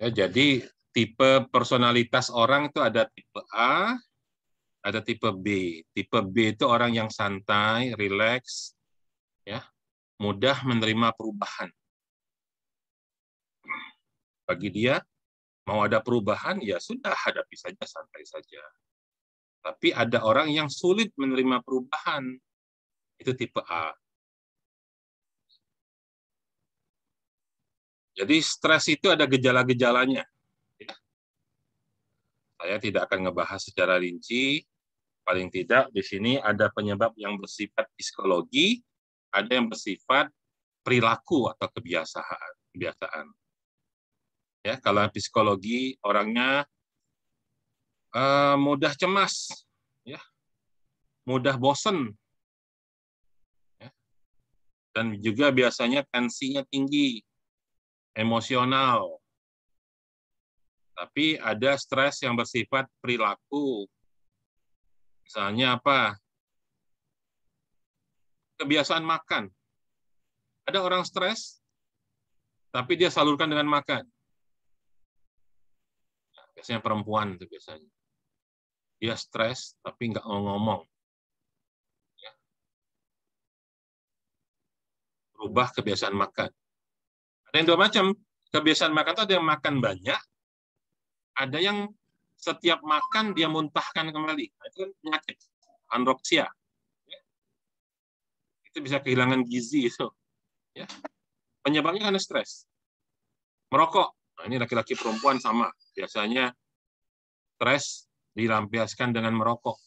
Ya, jadi tipe personalitas orang itu ada tipe A, ada tipe B. Tipe B itu orang yang santai, relax, ya, mudah menerima perubahan. Bagi dia mau ada perubahan ya sudah hadapi saja santai saja. Tapi ada orang yang sulit menerima perubahan. Itu tipe A. Jadi stres itu ada gejala-gejalanya. Saya tidak akan ngebahas secara rinci, paling tidak di sini ada penyebab yang bersifat psikologi, ada yang bersifat perilaku atau kebiasaan. Kebiasaan. Ya, kalau psikologi orangnya uh, mudah cemas, ya, mudah bosen, ya, dan juga biasanya tensinya tinggi, emosional. Tapi ada stres yang bersifat perilaku. Misalnya apa? Kebiasaan makan. Ada orang stres, tapi dia salurkan dengan makan. Nah, biasanya perempuan itu biasanya. Dia stres, tapi nggak mau ngomong. Ya. Rubah kebiasaan makan ada yang dua macam. Kebiasaan makan itu ada yang makan banyak, ada yang setiap makan dia muntahkan kembali. Nah, itu kan penyakit, Androksia. Ya. Itu bisa kehilangan gizi itu. Ya. Penyebabnya karena stres. Merokok. Nah, ini laki-laki perempuan sama. Biasanya stres dilampiaskan dengan merokok.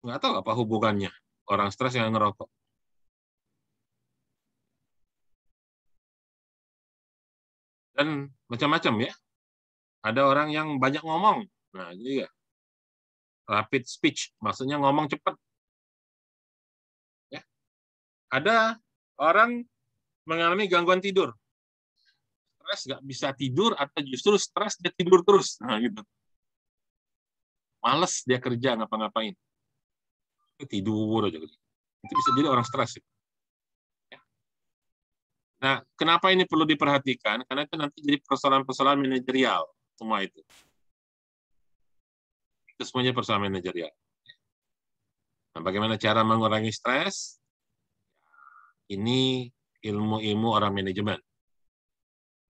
Nggak tahu apa hubungannya orang stres yang ngerokok. dan macam-macam ya. Ada orang yang banyak ngomong. Nah, jadi ya. Rapid speech, maksudnya ngomong cepat. Ya. Ada orang mengalami gangguan tidur. Stres nggak bisa tidur atau justru stres dia tidur terus. Nah, gitu. Males dia kerja ngapa-ngapain. Tidur aja. Gitu. Itu bisa jadi orang stres. Ya. Nah, kenapa ini perlu diperhatikan? Karena itu nanti jadi persoalan-persoalan manajerial semua itu. Itu semuanya persoalan manajerial. Nah, bagaimana cara mengurangi stres? Ini ilmu-ilmu orang manajemen.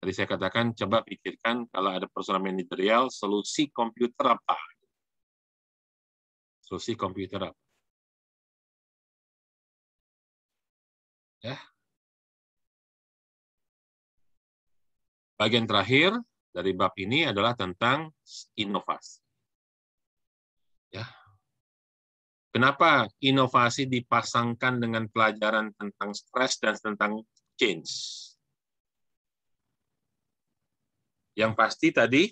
Tadi saya katakan, coba pikirkan kalau ada persoalan manajerial, solusi komputer apa? Solusi komputer apa? Ya, Bagian terakhir dari bab ini adalah tentang inovasi. Ya. Kenapa inovasi dipasangkan dengan pelajaran tentang stres dan tentang change? Yang pasti tadi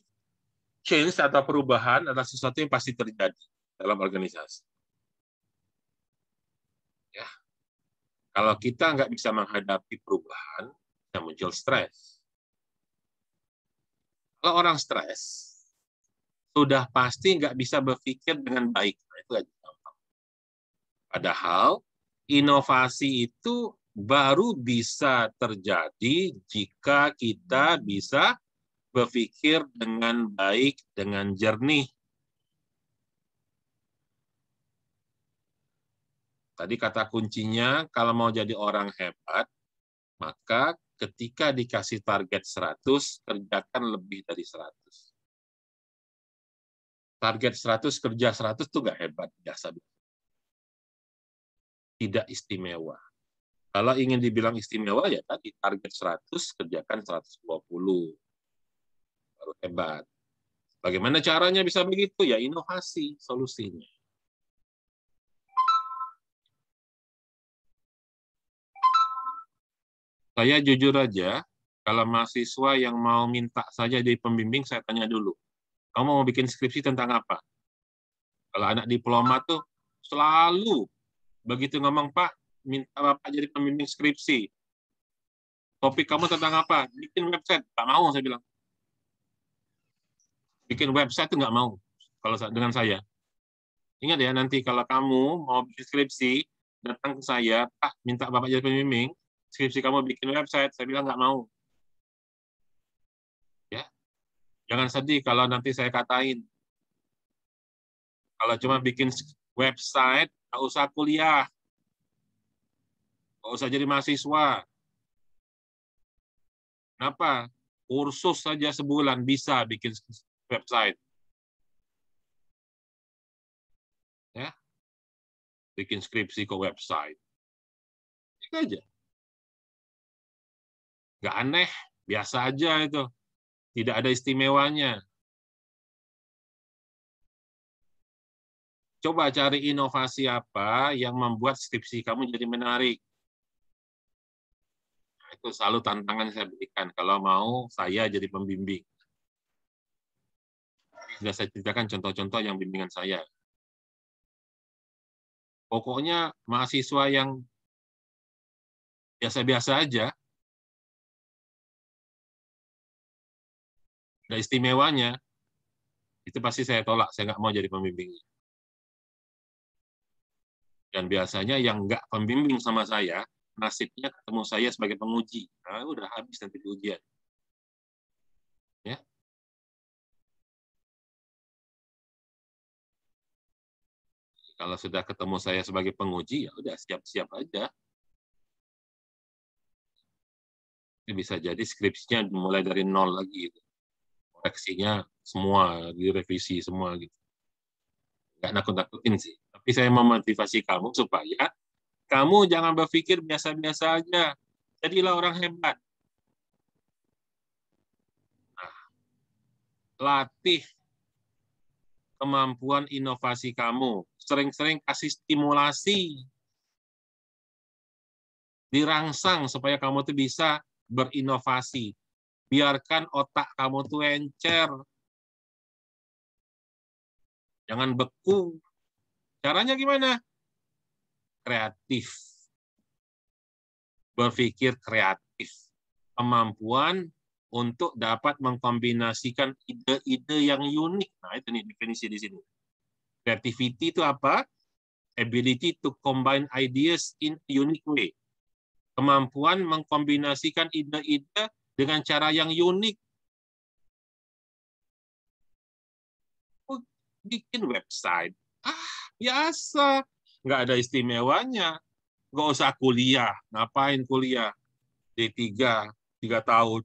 change atau perubahan adalah sesuatu yang pasti terjadi dalam organisasi. Ya. Kalau kita nggak bisa menghadapi perubahan, kita muncul stres kalau orang stres, sudah pasti nggak bisa berpikir dengan baik. Nah, itu aja Padahal inovasi itu baru bisa terjadi jika kita bisa berpikir dengan baik, dengan jernih. Tadi kata kuncinya, kalau mau jadi orang hebat, maka ketika dikasih target 100, kerjakan lebih dari 100. Target 100, kerja 100 itu nggak hebat, biasa. Tidak istimewa. Kalau ingin dibilang istimewa, ya tadi target 100, kerjakan 120. Baru hebat. Bagaimana caranya bisa begitu? Ya inovasi solusinya. Saya jujur aja, kalau mahasiswa yang mau minta saja jadi pembimbing, saya tanya dulu, kamu mau bikin skripsi tentang apa? Kalau anak diploma tuh selalu begitu ngomong, Pak, minta Bapak jadi pembimbing skripsi. Topik kamu tentang apa? Bikin website. Tak mau, saya bilang. Bikin website itu nggak mau kalau dengan saya. Ingat ya, nanti kalau kamu mau bikin skripsi, datang ke saya, Pak, minta Bapak jadi pembimbing, skripsi kamu bikin website saya bilang nggak mau ya jangan sedih kalau nanti saya katain kalau cuma bikin website nggak usah kuliah nggak usah jadi mahasiswa kenapa kursus saja sebulan bisa bikin website ya bikin skripsi ke website itu aja Nggak aneh, biasa aja itu. Tidak ada istimewanya. Coba cari inovasi apa yang membuat skripsi kamu jadi menarik. Nah, itu selalu tantangan yang saya berikan kalau mau saya jadi pembimbing. Sudah saya ceritakan contoh-contoh yang bimbingan saya. Pokoknya mahasiswa yang biasa-biasa aja ada istimewanya, itu pasti saya tolak. Saya nggak mau jadi pembimbingnya. Dan biasanya yang nggak pembimbing sama saya, nasibnya ketemu saya sebagai penguji. Nah, udah habis nanti ujian. Ya. Kalau sudah ketemu saya sebagai penguji, ya udah siap-siap aja. Ini bisa jadi skripsinya mulai dari nol lagi. Gitu koreksinya semua direvisi semua gitu nggak nakut-nakutin sih tapi saya memotivasi kamu supaya kamu jangan berpikir biasa-biasa aja jadilah orang hebat nah, latih kemampuan inovasi kamu sering-sering kasih stimulasi dirangsang supaya kamu tuh bisa berinovasi biarkan otak kamu tuh encer. Jangan beku. Caranya gimana? Kreatif. Berpikir kreatif. Kemampuan untuk dapat mengkombinasikan ide-ide yang unik. Nah, itu nih definisi di sini. Creativity itu apa? Ability to combine ideas in unique way. Kemampuan mengkombinasikan ide-ide dengan cara yang unik. Oh, bikin website. Ah, biasa. Nggak ada istimewanya. Nggak usah kuliah. Ngapain kuliah? D3, 3 tahun.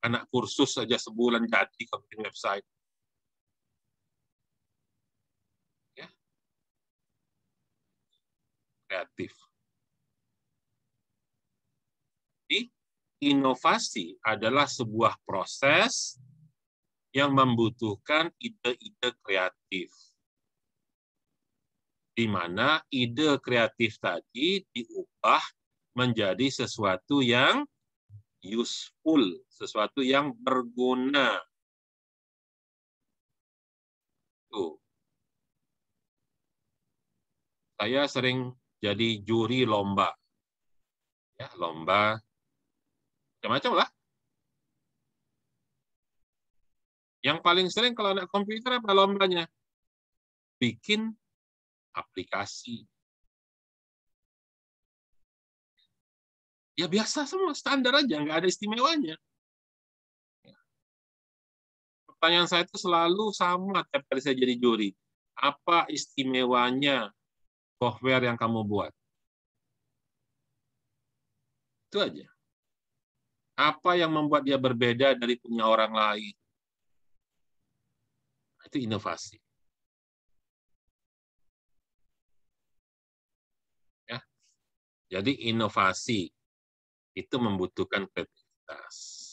Anak kursus saja sebulan jadi ke bikin website. Ya. Kreatif. inovasi adalah sebuah proses yang membutuhkan ide-ide kreatif. Di mana ide kreatif tadi diubah menjadi sesuatu yang useful, sesuatu yang berguna. Tuh. Saya sering jadi juri lomba. Ya, lomba macam-macam lah. Yang paling sering kalau anak komputer apa lombanya? Bikin aplikasi. Ya biasa semua, standar aja, nggak ada istimewanya. Pertanyaan saya itu selalu sama tiap kali saya jadi juri. Apa istimewanya software yang kamu buat? Itu aja. Apa yang membuat dia berbeda dari punya orang lain? Itu inovasi. Ya. Jadi inovasi itu membutuhkan kreativitas.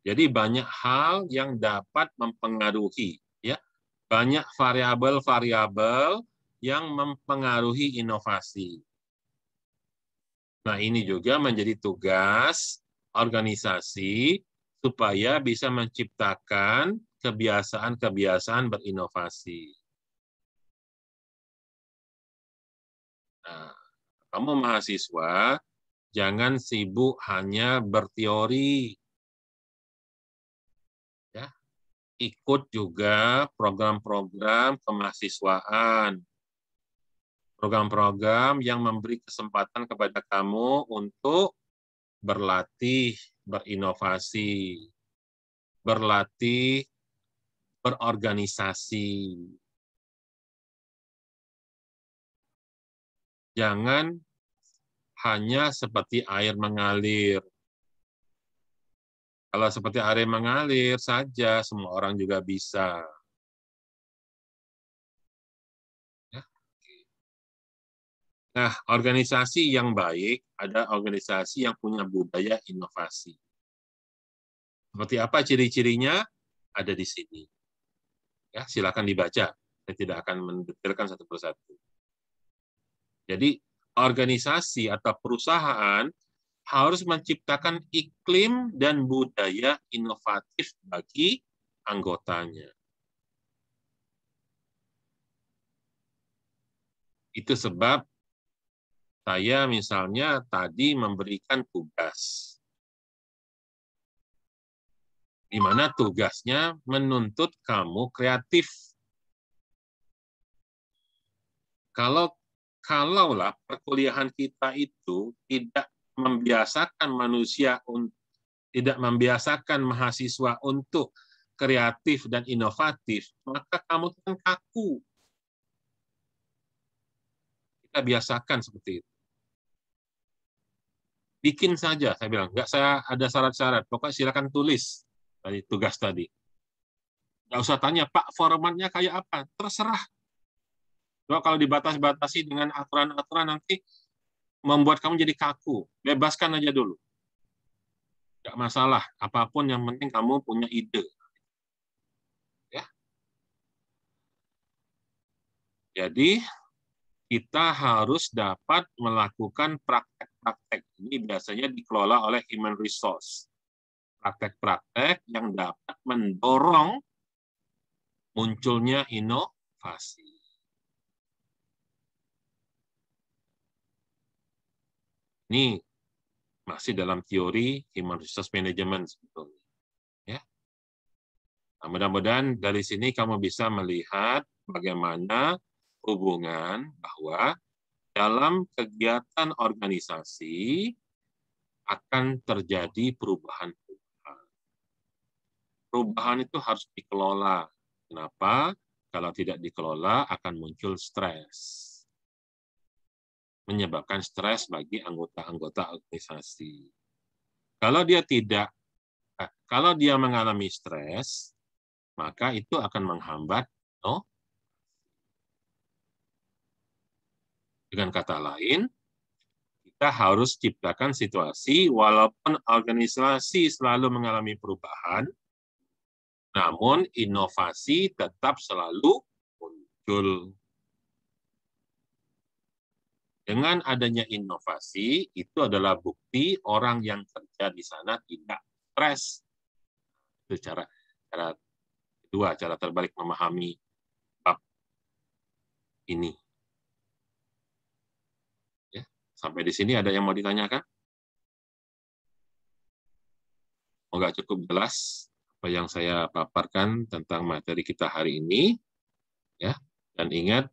Jadi banyak hal yang dapat mempengaruhi ya. Banyak variabel-variabel yang mempengaruhi inovasi. Nah, ini juga menjadi tugas organisasi supaya bisa menciptakan kebiasaan-kebiasaan berinovasi. Nah, kamu mahasiswa, jangan sibuk hanya berteori. Ya, ikut juga program-program kemahasiswaan program-program yang memberi kesempatan kepada kamu untuk berlatih, berinovasi, berlatih, berorganisasi. Jangan hanya seperti air mengalir. Kalau seperti air mengalir saja, semua orang juga bisa. Nah, organisasi yang baik ada organisasi yang punya budaya inovasi. Seperti apa ciri-cirinya? Ada di sini. Ya, silakan dibaca. Saya tidak akan mendetailkan satu persatu. Jadi, organisasi atau perusahaan harus menciptakan iklim dan budaya inovatif bagi anggotanya. Itu sebab saya misalnya tadi memberikan tugas. Di mana tugasnya menuntut kamu kreatif. Kalau kalaulah perkuliahan kita itu tidak membiasakan manusia tidak membiasakan mahasiswa untuk kreatif dan inovatif, maka kamu akan kaku. Kita biasakan seperti itu bikin saja saya bilang nggak saya ada syarat-syarat pokoknya silakan tulis tadi tugas tadi nggak usah tanya pak formatnya kayak apa terserah Coba kalau dibatas-batasi dengan aturan-aturan nanti membuat kamu jadi kaku bebaskan aja dulu nggak masalah apapun yang penting kamu punya ide ya jadi kita harus dapat melakukan praktek praktek ini biasanya dikelola oleh human resource. Praktek-praktek yang dapat mendorong munculnya inovasi. Ini masih dalam teori human resource management sebetulnya. Ya. Nah, mudah-mudahan dari sini kamu bisa melihat bagaimana hubungan bahwa dalam kegiatan organisasi akan terjadi perubahan-perubahan. Perubahan itu harus dikelola. Kenapa? Kalau tidak dikelola akan muncul stres. Menyebabkan stres bagi anggota-anggota organisasi. Kalau dia tidak eh, kalau dia mengalami stres, maka itu akan menghambat no, Dengan kata lain, kita harus ciptakan situasi walaupun organisasi selalu mengalami perubahan, namun inovasi tetap selalu muncul. Dengan adanya inovasi, itu adalah bukti orang yang kerja di sana tidak stres. Itu cara, cara kedua, cara terbalik memahami bab ini. Sampai di sini ada yang mau ditanyakan? Oh, nggak cukup jelas apa yang saya paparkan tentang materi kita hari ini. ya Dan ingat,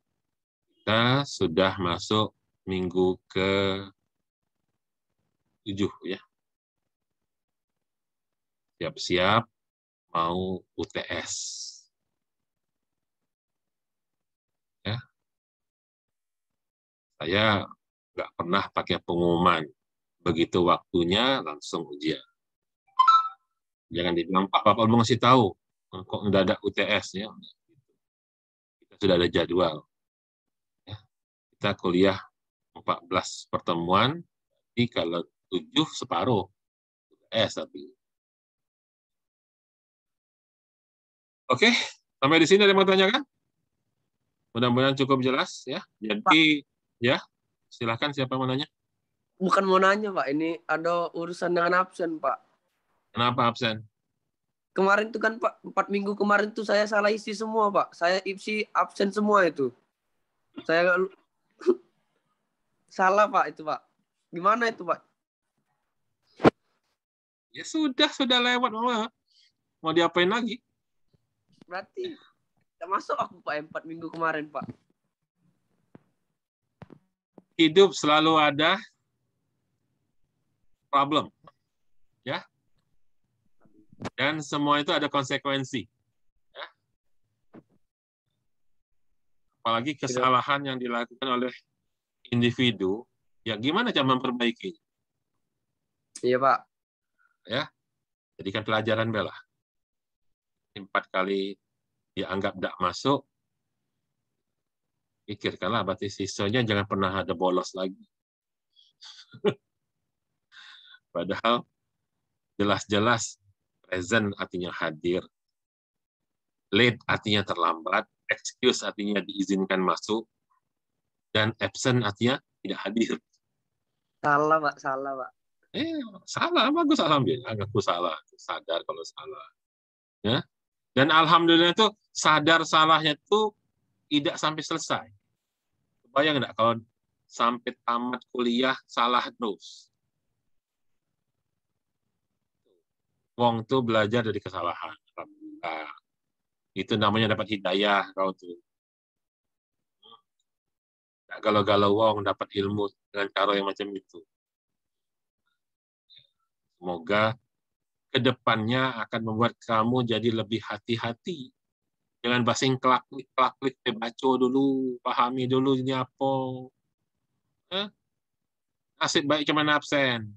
kita sudah masuk minggu ke tujuh ya. Siap-siap mau UTS. Ya. Saya nggak pernah pakai pengumuman. Begitu waktunya langsung ujian. Jangan dibilang, Pak, Bapak belum ngasih tahu. Eh, kok nggak ada UTS? ya Kita sudah ada jadwal. Ya. Kita kuliah 14 pertemuan, tapi kalau tujuh separuh. UTS tapi. Oke, sampai di sini ada yang mau tanyakan? Mudah-mudahan cukup jelas ya. Jadi Pak. ya. Silahkan siapa mau nanya? Bukan mau nanya, Pak. Ini ada urusan dengan absen, Pak. Kenapa absen? Kemarin tuh kan, Pak, empat minggu kemarin tuh saya salah isi semua, Pak. Saya isi absen semua itu. Saya [LAUGHS] salah, Pak, itu, Pak. Gimana itu, Pak? Ya sudah, sudah lewat, Mama. Eh? Mau diapain lagi? Berarti termasuk aku, Pak, empat minggu kemarin, Pak hidup selalu ada problem. Ya. Dan semua itu ada konsekuensi. Ya. Apalagi kesalahan yang dilakukan oleh individu, ya gimana cara memperbaikinya? Iya, Pak. Ya. Jadikan pelajaran bela, Empat kali dianggap tidak masuk, pikirkanlah berarti sisanya jangan pernah ada bolos lagi. [LAUGHS] Padahal jelas-jelas present artinya hadir, late artinya terlambat, excuse artinya diizinkan masuk, dan absent artinya tidak hadir. Salah, Pak. Salah, Pak. Eh, salah. Bagus, alhamdulillah. Aku salah. Sadar kalau salah. Ya. Dan alhamdulillah itu sadar salahnya itu tidak sampai selesai. Bayang nggak kalau sampai tamat kuliah salah terus? Wong tuh belajar dari kesalahan. Itu namanya dapat hidayah kau tuh. Nggak galau-galau wong dapat ilmu dengan cara yang macam itu. Semoga kedepannya akan membuat kamu jadi lebih hati-hati jangan basing kelaklik kelaklik saya baca dulu pahami dulu apa eh? nasib baik cuma absen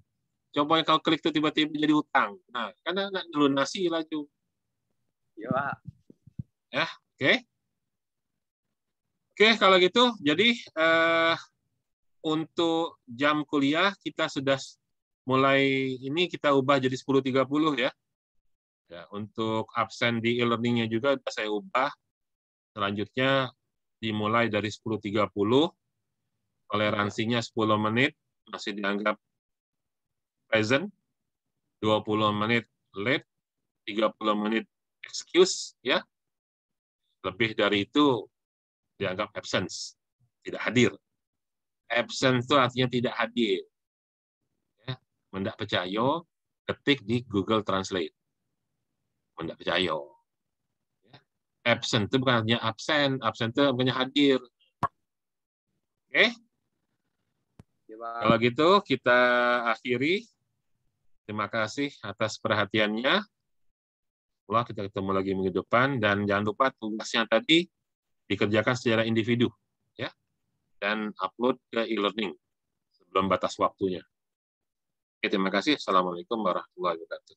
coba yang kau klik tuh tiba-tiba jadi utang nah karena nak dilunasi laju ya pak ya eh, oke okay. oke okay, kalau gitu jadi eh, untuk jam kuliah kita sudah mulai ini kita ubah jadi 10.30 ya Ya, untuk absen di e-learningnya juga saya ubah. Selanjutnya dimulai dari 10.30, toleransinya 10 menit, masih dianggap present, 20 menit late, 30 menit excuse, ya. Lebih dari itu dianggap absence, tidak hadir. Absence itu artinya tidak hadir. Ya. Mendak percaya, ketik di Google Translate Oh, enggak percaya. Ya. Absent itu bukan hanya absen, absen itu bukannya hadir. Oke? Okay? Ya, Kalau gitu kita akhiri. Terima kasih atas perhatiannya. Allah kita ketemu lagi minggu depan dan jangan lupa tugasnya tadi dikerjakan secara individu ya dan upload ke e-learning sebelum batas waktunya. Oke, terima kasih. Assalamualaikum warahmatullahi wabarakatuh.